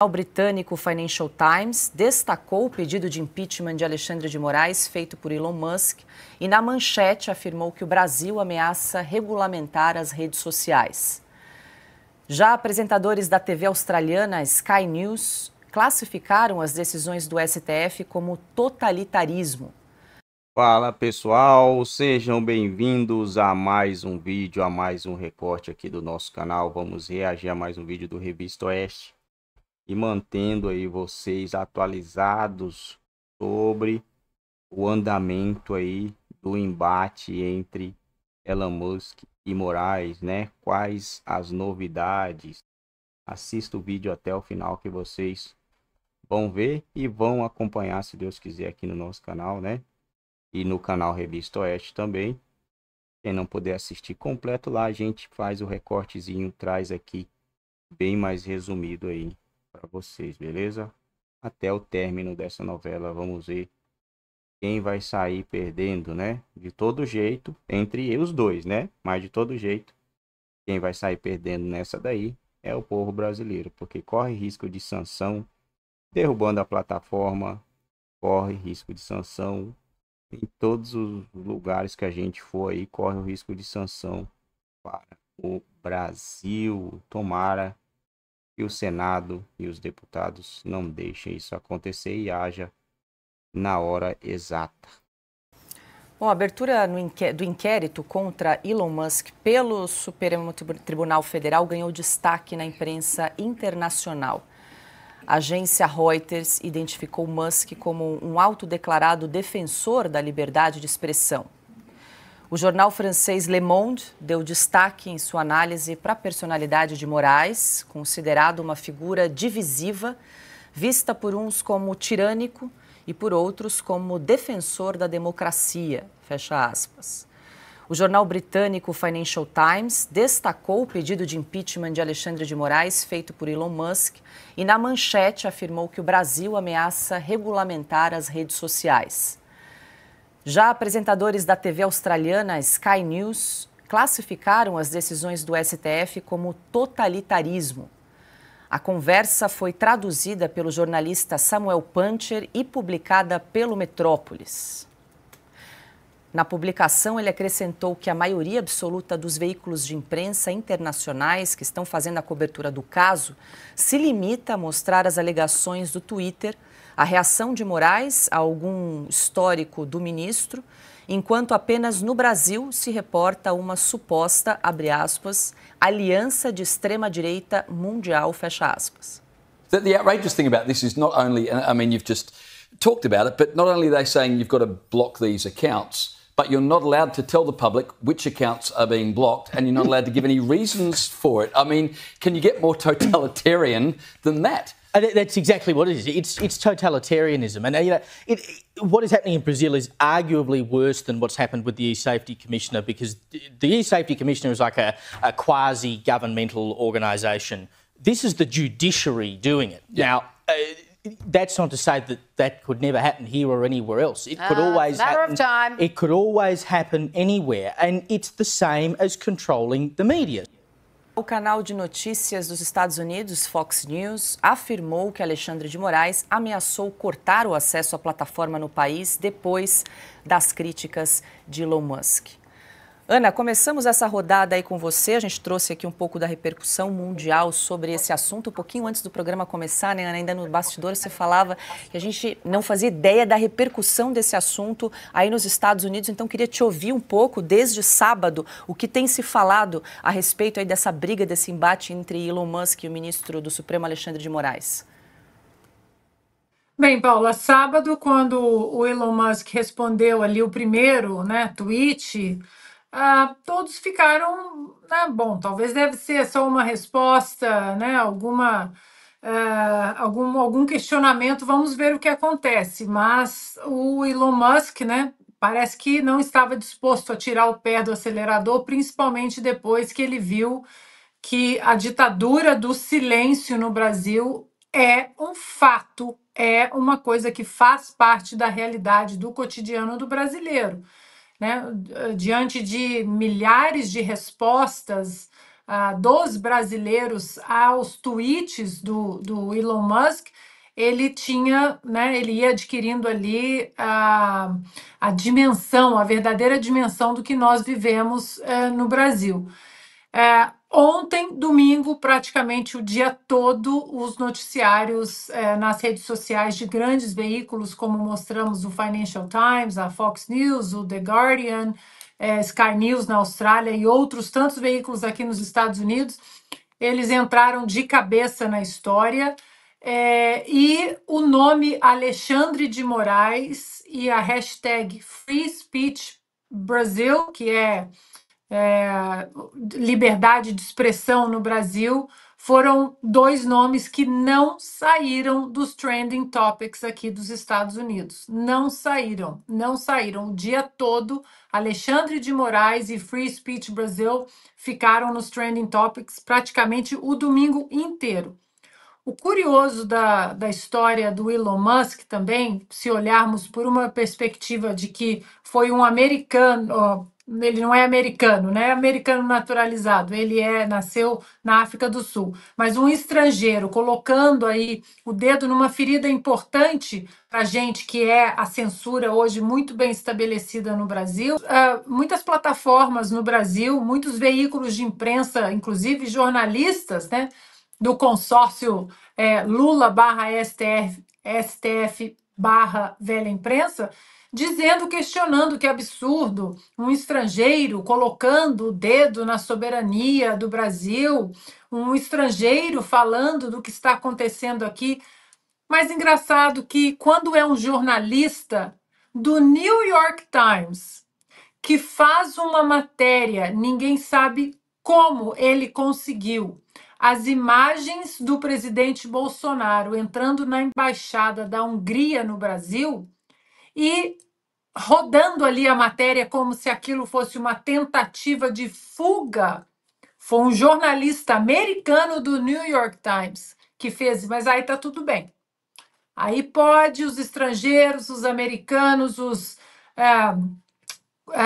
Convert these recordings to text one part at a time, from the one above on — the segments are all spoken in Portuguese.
O britânico Financial Times destacou o pedido de impeachment de Alexandre de Moraes feito por Elon Musk e, na manchete, afirmou que o Brasil ameaça regulamentar as redes sociais. Já apresentadores da TV australiana Sky News classificaram as decisões do STF como totalitarismo. Fala pessoal, sejam bem-vindos a mais um vídeo, a mais um recorte aqui do nosso canal. Vamos reagir a mais um vídeo do Revista Oeste e mantendo aí vocês atualizados sobre o andamento aí do embate entre Elon Musk e Moraes, né? Quais as novidades? Assista o vídeo até o final que vocês vão ver e vão acompanhar, se Deus quiser, aqui no nosso canal, né? E no canal Revista Oeste também. Quem não puder assistir completo lá, a gente faz o recortezinho, traz aqui bem mais resumido aí para vocês, beleza? Até o término dessa novela, vamos ver quem vai sair perdendo, né? De todo jeito, entre os dois, né? Mas de todo jeito, quem vai sair perdendo nessa daí é o povo brasileiro, porque corre risco de sanção, derrubando a plataforma, corre risco de sanção. Em todos os lugares que a gente for aí, corre o risco de sanção para o Brasil. Tomara que o Senado e os deputados não deixem isso acontecer e haja na hora exata. Bom, a abertura do inquérito contra Elon Musk pelo Supremo Tribunal Federal ganhou destaque na imprensa internacional. A agência Reuters identificou Musk como um autodeclarado defensor da liberdade de expressão. O jornal francês Le Monde deu destaque em sua análise para a personalidade de Moraes, considerado uma figura divisiva, vista por uns como tirânico e por outros como defensor da democracia. Fecha aspas. O jornal britânico Financial Times destacou o pedido de impeachment de Alexandre de Moraes feito por Elon Musk e, na manchete, afirmou que o Brasil ameaça regulamentar as redes sociais. Já apresentadores da TV australiana Sky News classificaram as decisões do STF como totalitarismo. A conversa foi traduzida pelo jornalista Samuel Pancher e publicada pelo Metrópolis. Na publicação, ele acrescentou que a maioria absoluta dos veículos de imprensa internacionais que estão fazendo a cobertura do caso se limita a mostrar as alegações do Twitter a reação de Moraes a algum histórico do ministro, enquanto apenas no Brasil se reporta uma suposta, abre aspas, aliança de extrema-direita mundial, fecha aspas. The, the outrageous thing about this is not only, I mean, you've just talked about it, but not only are they saying you've got to block these accounts, but you're not allowed to tell the public which accounts are being blocked and you're not allowed to give any reasons for it. I mean, can you get more totalitarian than that? that's exactly what it is. It's it's totalitarianism, and uh, you know, it, it, what is happening in Brazil is arguably worse than what's happened with the e safety commissioner because the, e safety commissioner is like a, a quasi governmental organisation. This is the judiciary doing it yeah. now. Uh, that's not to say that that could never happen here or anywhere else. It could uh, always matter happen. of time. It could always happen anywhere, and it's the same as controlling the media. O canal de notícias dos Estados Unidos, Fox News, afirmou que Alexandre de Moraes ameaçou cortar o acesso à plataforma no país depois das críticas de Elon Musk. Ana, começamos essa rodada aí com você. A gente trouxe aqui um pouco da repercussão mundial sobre esse assunto. Um pouquinho antes do programa começar, né, Ana? Ainda no bastidor você falava que a gente não fazia ideia da repercussão desse assunto aí nos Estados Unidos. Então, queria te ouvir um pouco, desde sábado, o que tem se falado a respeito aí dessa briga, desse embate entre Elon Musk e o ministro do Supremo, Alexandre de Moraes. Bem, Paula, sábado, quando o Elon Musk respondeu ali o primeiro né, tweet ah, todos ficaram, né, bom, talvez deve ser só uma resposta, né, alguma, ah, algum, algum questionamento, vamos ver o que acontece. Mas o Elon Musk, né, parece que não estava disposto a tirar o pé do acelerador, principalmente depois que ele viu que a ditadura do silêncio no Brasil é um fato, é uma coisa que faz parte da realidade do cotidiano do brasileiro né, diante de milhares de respostas uh, dos brasileiros aos tweets do, do Elon Musk, ele tinha, né, ele ia adquirindo ali a, a dimensão, a verdadeira dimensão do que nós vivemos uh, no Brasil. Uh, Ontem, domingo, praticamente o dia todo, os noticiários eh, nas redes sociais de grandes veículos, como mostramos o Financial Times, a Fox News, o The Guardian, eh, Sky News na Austrália e outros tantos veículos aqui nos Estados Unidos, eles entraram de cabeça na história. Eh, e o nome Alexandre de Moraes e a hashtag Free Speech Brasil, que é é, liberdade de expressão no Brasil foram dois nomes que não saíram dos trending topics aqui dos Estados Unidos. Não saíram, não saíram. O dia todo, Alexandre de Moraes e Free Speech Brasil ficaram nos trending topics praticamente o domingo inteiro. O curioso da, da história do Elon Musk também, se olharmos por uma perspectiva de que foi um americano, ele não é americano, né? Americano naturalizado, ele é nasceu na África do Sul, mas um estrangeiro colocando aí o dedo numa ferida importante para gente que é a censura hoje muito bem estabelecida no Brasil. Uh, muitas plataformas no Brasil, muitos veículos de imprensa, inclusive jornalistas, né? Do consórcio é, Lula barra STF, STF barra velha imprensa dizendo, questionando que absurdo um estrangeiro colocando o dedo na soberania do Brasil, um estrangeiro falando do que está acontecendo aqui. Mas engraçado que quando é um jornalista do New York Times que faz uma matéria, ninguém sabe como ele conseguiu as imagens do presidente Bolsonaro entrando na embaixada da Hungria no Brasil e rodando ali a matéria como se aquilo fosse uma tentativa de fuga. Foi um jornalista americano do New York Times que fez, mas aí tá tudo bem. Aí pode os estrangeiros, os americanos, os é, é,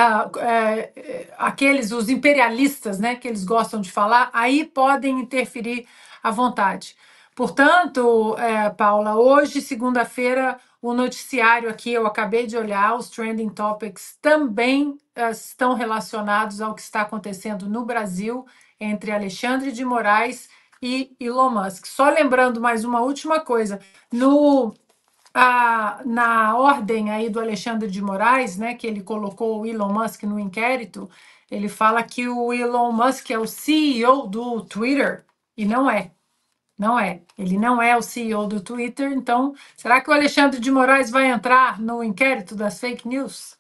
é, aqueles, os imperialistas, né, que eles gostam de falar, aí podem interferir à vontade. Portanto, eh, Paula, hoje, segunda-feira, o noticiário aqui, eu acabei de olhar, os trending topics também eh, estão relacionados ao que está acontecendo no Brasil entre Alexandre de Moraes e Elon Musk. Só lembrando mais uma última coisa, no a, na ordem aí do Alexandre de Moraes, né, que ele colocou o Elon Musk no inquérito, ele fala que o Elon Musk é o CEO do Twitter e não é. Não é. Ele não é o CEO do Twitter, então será que o Alexandre de Moraes vai entrar no inquérito das fake news?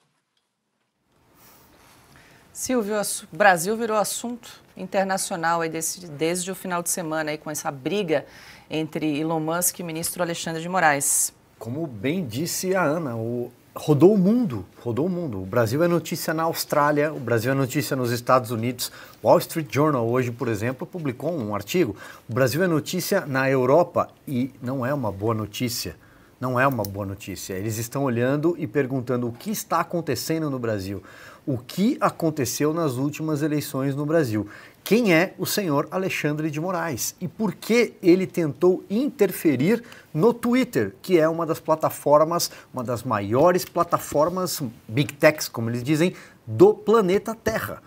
Silvio, o Brasil virou assunto internacional aí desse, desde o final de semana aí com essa briga entre Elon Musk e o ministro Alexandre de Moraes. Como bem disse a Ana, o rodou o mundo, rodou o mundo. O Brasil é notícia na Austrália, o Brasil é notícia nos Estados Unidos. O Wall Street Journal hoje, por exemplo, publicou um artigo. O Brasil é notícia na Europa e não é uma boa notícia. Não é uma boa notícia. Eles estão olhando e perguntando o que está acontecendo no Brasil, o que aconteceu nas últimas eleições no Brasil quem é o senhor Alexandre de Moraes e por que ele tentou interferir no Twitter, que é uma das plataformas, uma das maiores plataformas big techs, como eles dizem, do planeta Terra.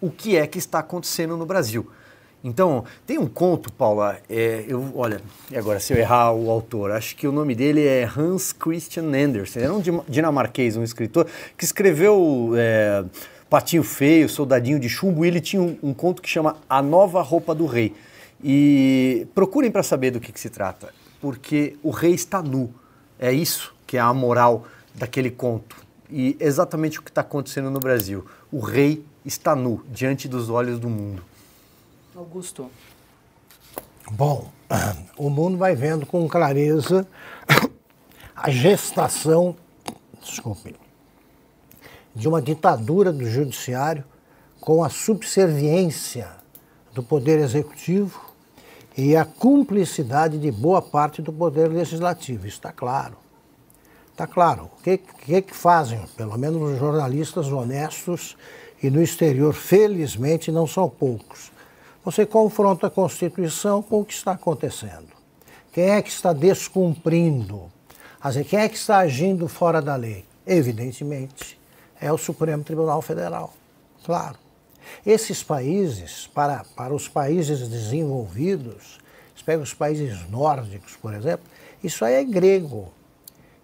O que é que está acontecendo no Brasil? Então, tem um conto, Paula, é, eu, olha, agora se eu errar o autor, acho que o nome dele é Hans Christian Andersen, era é um dinamarquês, um escritor, que escreveu... É, Patinho Feio, Soldadinho de Chumbo, e ele tinha um, um conto que chama A Nova Roupa do Rei. E procurem para saber do que, que se trata, porque o rei está nu. É isso que é a moral daquele conto. E exatamente o que está acontecendo no Brasil. O rei está nu diante dos olhos do mundo. Augusto. Bom, o mundo vai vendo com clareza a gestação, desculpe, de uma ditadura do judiciário com a subserviência do poder executivo e a cumplicidade de boa parte do poder legislativo. Isso está claro. Está claro. O que, que, que fazem, pelo menos os jornalistas honestos e no exterior, felizmente, não são poucos. Você confronta a Constituição com o que está acontecendo. Quem é que está descumprindo? Quem é que está agindo fora da lei? Evidentemente, é o Supremo Tribunal Federal. Claro. Esses países, para, para os países desenvolvidos, pega os países nórdicos, por exemplo, isso aí é grego.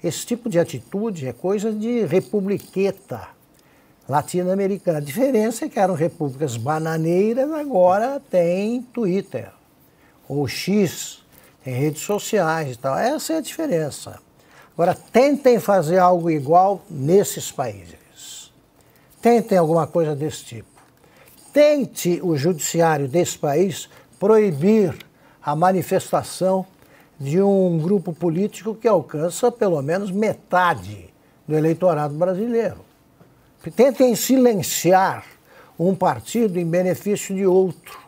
Esse tipo de atitude é coisa de republiqueta latino-americana. A diferença é que eram repúblicas bananeiras, agora tem Twitter, ou X, tem redes sociais e tal. Essa é a diferença. Agora, tentem fazer algo igual nesses países tentem alguma coisa desse tipo. Tente o judiciário desse país proibir a manifestação de um grupo político que alcança pelo menos metade do eleitorado brasileiro. Tentem silenciar um partido em benefício de outro.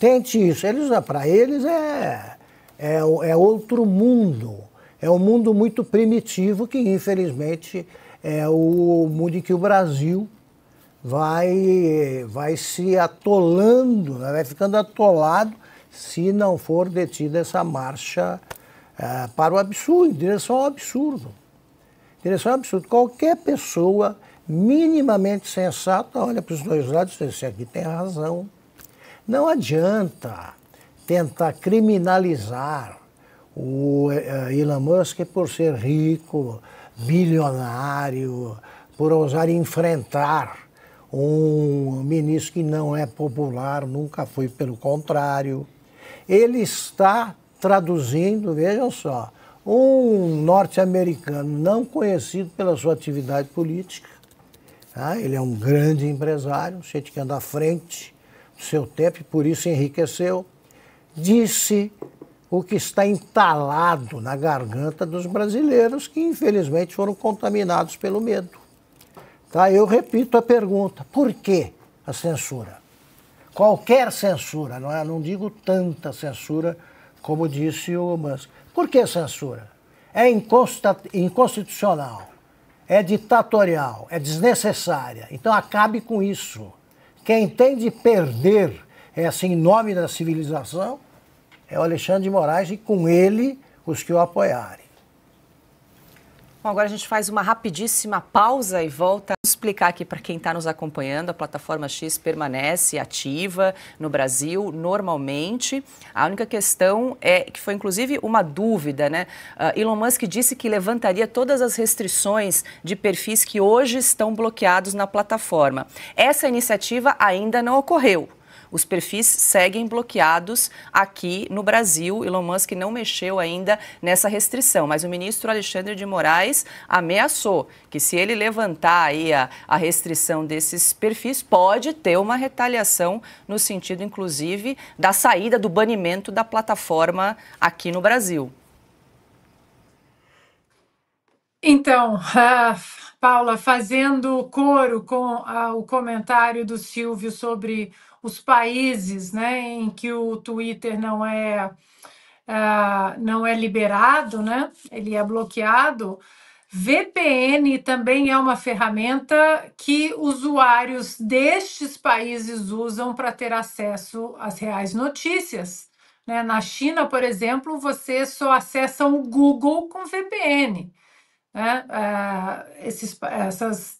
Tente isso. Eles, para eles, é, é, é outro mundo. É um mundo muito primitivo que, infelizmente, é o mundo em que o Brasil vai, vai se atolando, né, vai ficando atolado se não for detida essa marcha é, para o absurdo, em direção ao absurdo. Em direção ao absurdo. Qualquer pessoa minimamente sensata olha para os dois lados e diz: esse assim, aqui tem razão. Não adianta tentar criminalizar o uh, Elon Musk por ser rico, bilionário por ousar enfrentar um ministro que não é popular, nunca foi, pelo contrário. Ele está traduzindo, vejam só, um norte-americano não conhecido pela sua atividade política. Tá? Ele é um grande empresário, gente que anda à frente do seu tempo e por isso enriqueceu. Disse o que está entalado na garganta dos brasileiros que, infelizmente, foram contaminados pelo medo. Tá? Eu repito a pergunta: por que a censura? Qualquer censura, não, é? não digo tanta censura como disse o Musk. Por que censura? É inconstitucional, é ditatorial, é desnecessária. Então acabe com isso. Quem tem de perder assim, em nome da civilização é o Alexandre de Moraes e com ele os que o apoiarem. Bom, agora a gente faz uma rapidíssima pausa e volta a explicar aqui para quem está nos acompanhando. A plataforma X permanece ativa no Brasil normalmente. A única questão é que foi inclusive uma dúvida, né? Uh, Elon Musk disse que levantaria todas as restrições de perfis que hoje estão bloqueados na plataforma. Essa iniciativa ainda não ocorreu. Os perfis seguem bloqueados aqui no Brasil. Elon Musk não mexeu ainda nessa restrição, mas o ministro Alexandre de Moraes ameaçou que se ele levantar aí a, a restrição desses perfis, pode ter uma retaliação no sentido, inclusive, da saída do banimento da plataforma aqui no Brasil. Então, uh, Paula, fazendo coro com uh, o comentário do Silvio sobre os países né, em que o Twitter não é, uh, não é liberado, né, ele é bloqueado, VPN também é uma ferramenta que usuários destes países usam para ter acesso às reais notícias. Né? Na China, por exemplo, você só acessa o Google com VPN né, esses, essas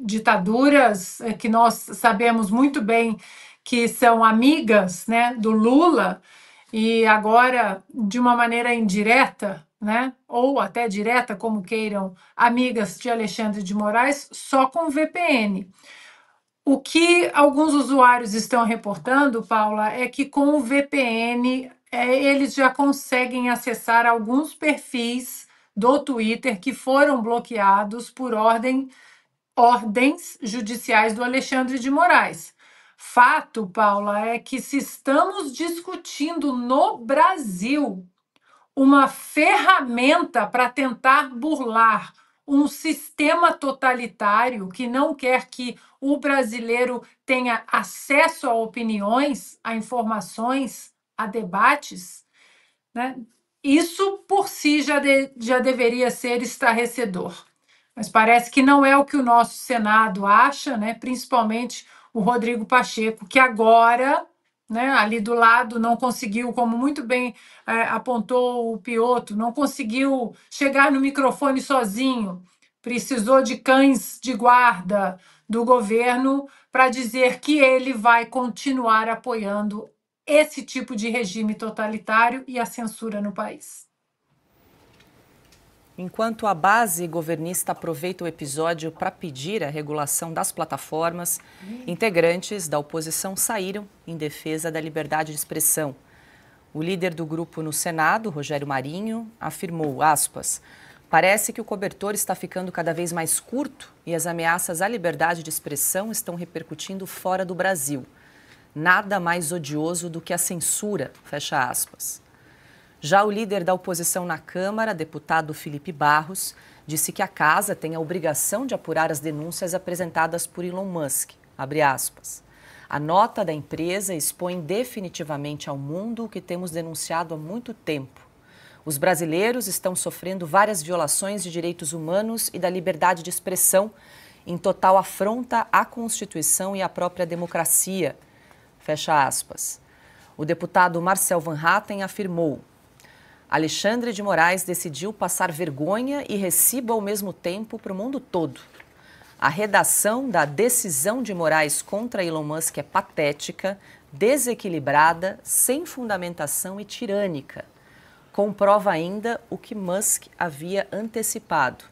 ditaduras que nós sabemos muito bem que são amigas né, do Lula, e agora, de uma maneira indireta, né, ou até direta, como queiram, amigas de Alexandre de Moraes, só com VPN. O que alguns usuários estão reportando, Paula, é que com o VPN é, eles já conseguem acessar alguns perfis do Twitter que foram bloqueados por ordem, ordens judiciais do Alexandre de Moraes. Fato, Paula, é que se estamos discutindo no Brasil uma ferramenta para tentar burlar um sistema totalitário que não quer que o brasileiro tenha acesso a opiniões, a informações, a debates, né? Isso por si já, de, já deveria ser estarrecedor. Mas parece que não é o que o nosso Senado acha, né? principalmente o Rodrigo Pacheco, que agora, né, ali do lado, não conseguiu, como muito bem é, apontou o Pioto, não conseguiu chegar no microfone sozinho, precisou de cães de guarda do governo para dizer que ele vai continuar apoiando esse tipo de regime totalitário e a censura no país. Enquanto a base governista aproveita o episódio para pedir a regulação das plataformas, integrantes da oposição saíram em defesa da liberdade de expressão. O líder do grupo no Senado, Rogério Marinho, afirmou, aspas, Parece que o cobertor está ficando cada vez mais curto e as ameaças à liberdade de expressão estão repercutindo fora do Brasil nada mais odioso do que a censura, fecha aspas. Já o líder da oposição na Câmara, deputado Felipe Barros, disse que a casa tem a obrigação de apurar as denúncias apresentadas por Elon Musk, abre aspas. A nota da empresa expõe definitivamente ao mundo o que temos denunciado há muito tempo. Os brasileiros estão sofrendo várias violações de direitos humanos e da liberdade de expressão, em total afronta à Constituição e à própria democracia Fecha aspas. O deputado Marcel Van Hatten afirmou: Alexandre de Moraes decidiu passar vergonha e recibo ao mesmo tempo para o mundo todo. A redação da decisão de Moraes contra Elon Musk é patética, desequilibrada, sem fundamentação e tirânica. Comprova ainda o que Musk havia antecipado.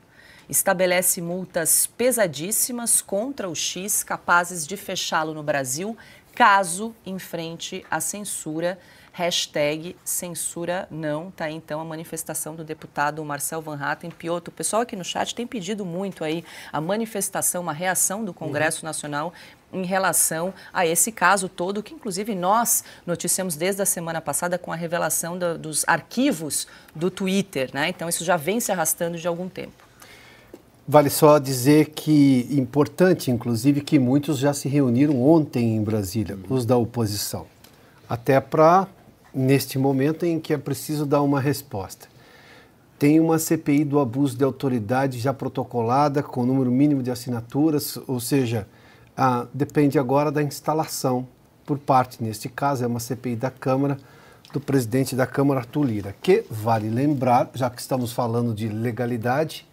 Estabelece multas pesadíssimas contra o X capazes de fechá-lo no Brasil caso enfrente a censura. Hashtag censura não, está aí então a manifestação do deputado Marcel Van Hatten. Pioto, o pessoal aqui no chat tem pedido muito aí a manifestação, uma reação do Congresso uhum. Nacional em relação a esse caso todo, que inclusive nós noticiamos desde a semana passada com a revelação do, dos arquivos do Twitter, né? Então isso já vem se arrastando de algum tempo. Vale só dizer que importante, inclusive, que muitos já se reuniram ontem em Brasília, uhum. os da oposição, até para neste momento em que é preciso dar uma resposta. Tem uma CPI do abuso de autoridade já protocolada com número mínimo de assinaturas, ou seja, ah, depende agora da instalação por parte, neste caso, é uma CPI da Câmara do presidente da Câmara, Arthur Lira, que vale lembrar, já que estamos falando de legalidade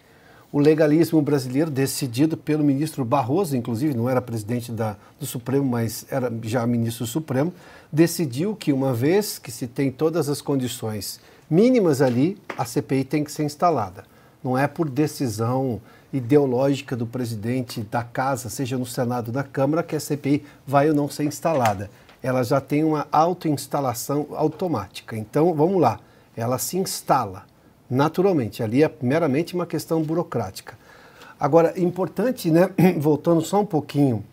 o legalismo brasileiro, decidido pelo ministro Barroso, inclusive não era presidente da, do Supremo, mas era já ministro do Supremo, decidiu que, uma vez que se tem todas as condições mínimas ali, a CPI tem que ser instalada. Não é por decisão ideológica do presidente da casa, seja no Senado ou na Câmara, que a CPI vai ou não ser instalada. Ela já tem uma autoinstalação automática. Então, vamos lá, ela se instala naturalmente. Ali é meramente uma questão burocrática. Agora, importante, né, voltando só um pouquinho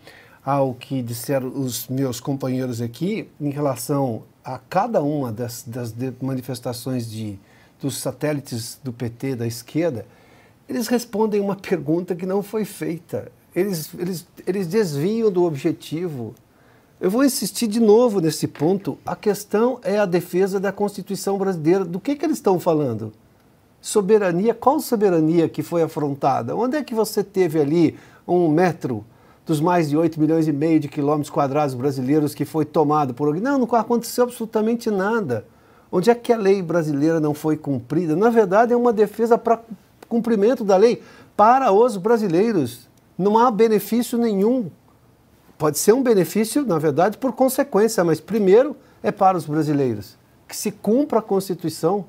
ao que disseram os meus companheiros aqui, em relação a cada uma das, das manifestações de, dos satélites do PT da esquerda, eles respondem uma pergunta que não foi feita. Eles, eles, eles desviam do objetivo. Eu vou insistir de novo nesse ponto. A questão é a defesa da Constituição brasileira. Do que, que eles estão falando? soberania, qual soberania que foi afrontada? Onde é que você teve ali um metro dos mais de 8 milhões e meio de quilômetros quadrados brasileiros que foi tomado por alguém? Não, não aconteceu absolutamente nada. Onde é que a lei brasileira não foi cumprida? Na verdade, é uma defesa para cumprimento da lei para os brasileiros. Não há benefício nenhum. Pode ser um benefício, na verdade, por consequência, mas primeiro é para os brasileiros. Que se cumpra a Constituição,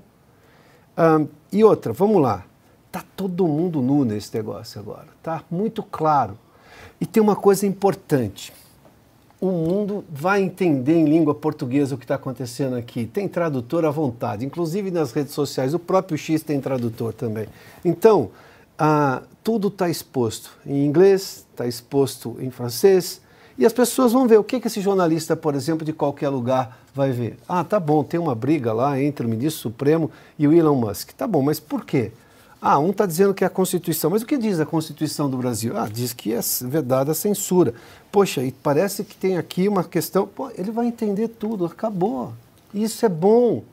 e outra, vamos lá. Tá todo mundo nu nesse negócio agora, tá? Muito claro. E tem uma coisa importante. O mundo vai entender em língua portuguesa o que está acontecendo aqui. Tem tradutor à vontade, inclusive nas redes sociais. O próprio X tem tradutor também. Então, ah, tudo está exposto em inglês, está exposto em francês, e as pessoas vão ver o que, que esse jornalista, por exemplo, de qualquer lugar vai ver. Ah, tá bom, tem uma briga lá entre o ministro Supremo e o Elon Musk. Tá bom, mas por quê? Ah, um está dizendo que é a Constituição. Mas o que diz a Constituição do Brasil? Ah, diz que é vedada a censura. Poxa, e parece que tem aqui uma questão. Pô, ele vai entender tudo, acabou. Isso é bom.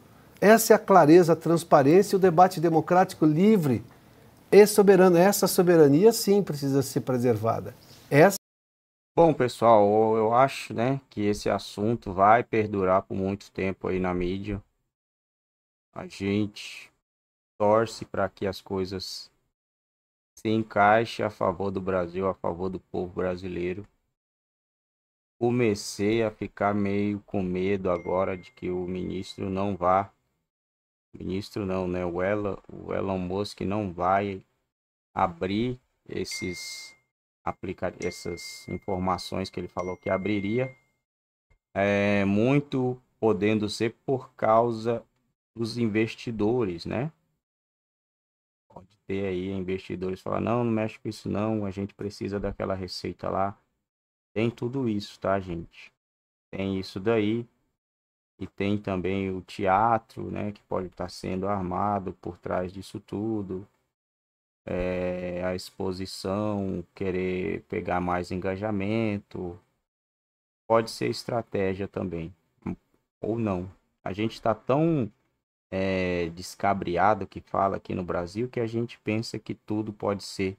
Essa é a clareza, a transparência e o debate democrático livre e soberano. Essa soberania, sim, precisa ser preservada. Essa Bom, pessoal, eu acho, né, que esse assunto vai perdurar por muito tempo aí na mídia. A gente torce para que as coisas se encaixem a favor do Brasil, a favor do povo brasileiro. Comecei a ficar meio com medo agora de que o ministro não vá, ministro não, né, o Elon, o Elon Musk não vai abrir esses aplicar essas informações que ele falou que abriria, é, muito podendo ser por causa dos investidores, né? Pode ter aí investidores falar não, não mexe com isso não, a gente precisa daquela receita lá. Tem tudo isso, tá, gente? Tem isso daí e tem também o teatro, né, que pode estar sendo armado por trás disso tudo é, a exposição, querer pegar mais engajamento. Pode ser estratégia também, ou não. A gente está tão é, eh, descabreado que fala aqui no Brasil que a gente pensa que tudo pode ser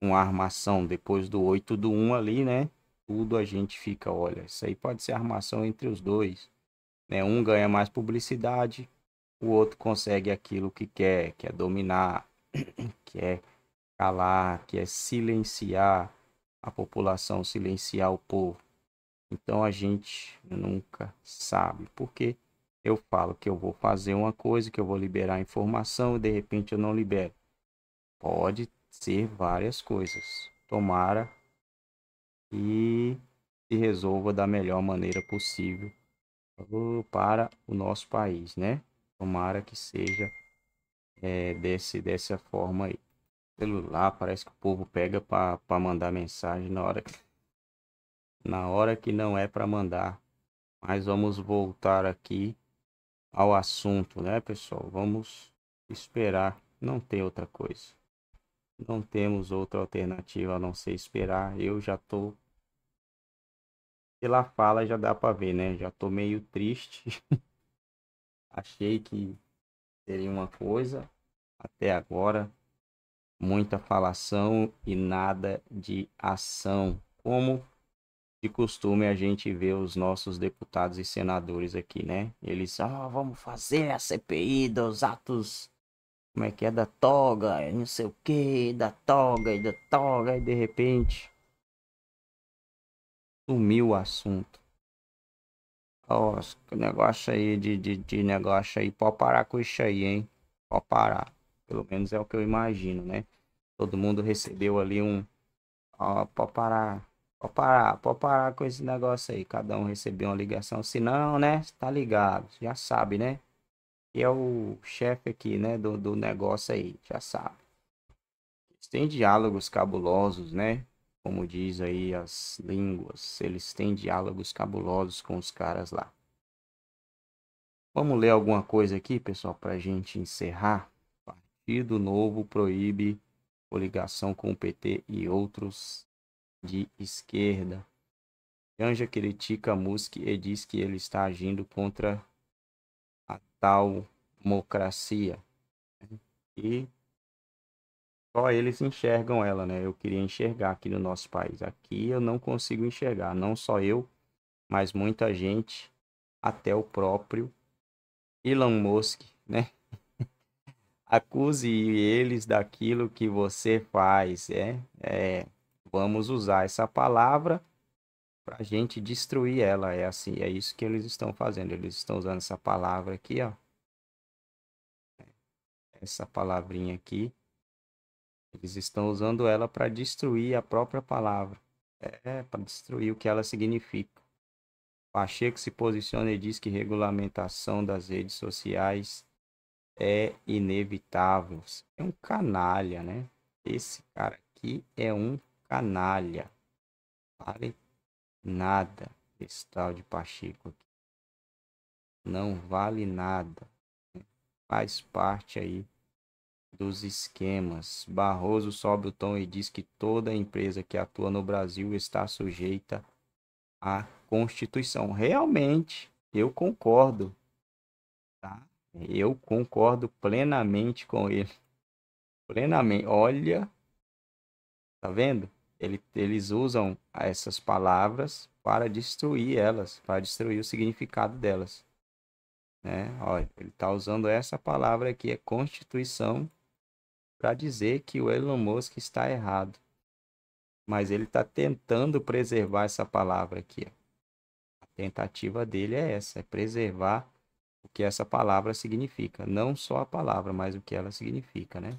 uma armação depois do 8 do 1 ali, né? Tudo a gente fica, olha, isso aí pode ser armação entre os dois. Né? Um ganha mais publicidade, o outro consegue aquilo que quer, que é dominar que é calar, que é silenciar a população, silenciar o povo. Então a gente nunca sabe, porque eu falo que eu vou fazer uma coisa, que eu vou liberar informação e de repente eu não libero. Pode ser várias coisas. Tomara e se resolva da melhor maneira possível uh, para o nosso país, né? Tomara que seja é, desse, dessa forma aí. Celular, parece que o povo pega para mandar mensagem na hora que, na hora que não é para mandar. Mas vamos voltar aqui ao assunto, né, pessoal? Vamos esperar. Não tem outra coisa. Não temos outra alternativa a não ser esperar. Eu já tô pela fala já dá para ver, né? Já tô meio triste. Achei que seria uma coisa, até agora, muita falação e nada de ação, como de costume a gente vê os nossos deputados e senadores aqui, né? Eles, ah, vamos fazer a CPI dos atos, como é que é, da toga, não sei o que, da toga e da toga, e de repente sumiu o assunto. Ó, oh, negócio aí de, de, de, negócio aí, pode parar com isso aí, hein? Pode parar. Pelo menos é o que eu imagino, né? Todo mundo recebeu ali um. Ó, oh, pode parar. Pode parar, pode parar com esse negócio aí. Cada um recebeu uma ligação. Se não, né? Tá ligado. Já sabe, né? e é o chefe aqui, né? Do, do negócio aí. Já sabe. Tem diálogos cabulosos, né? como diz aí as línguas, eles têm diálogos cabulosos com os caras lá. Vamos ler alguma coisa aqui, pessoal, para a gente encerrar. Partido Novo proíbe coligação com o PT e outros de esquerda. Janja critica Musk e diz que ele está agindo contra a tal democracia. E só eles enxergam ela, né? Eu queria enxergar aqui no nosso país. Aqui eu não consigo enxergar, não só eu, mas muita gente, até o próprio Elon Musk, né? Acuse eles daquilo que você faz, é? é vamos usar essa palavra para a gente destruir ela. É assim, é isso que eles estão fazendo. Eles estão usando essa palavra aqui, ó. Essa palavrinha aqui eles estão usando ela para destruir a própria palavra. É, para destruir o que ela significa. Pacheco se posiciona e diz que regulamentação das redes sociais é inevitável. É um canalha, né? Esse cara aqui é um canalha. Vale nada esse tal de Pacheco aqui. Não vale nada. Faz parte aí dos esquemas. Barroso sobe o tom e diz que toda empresa que atua no Brasil está sujeita à Constituição. Realmente, eu concordo. Tá? Eu concordo plenamente com ele. Plenamente. Olha, tá vendo? Ele, eles usam essas palavras para destruir elas, para destruir o significado delas. Né? Olha, ele está usando essa palavra aqui, é Constituição, para dizer que o Elon Musk está errado. Mas ele está tentando preservar essa palavra aqui. A tentativa dele é essa, é preservar o que essa palavra significa. Não só a palavra, mas o que ela significa, né?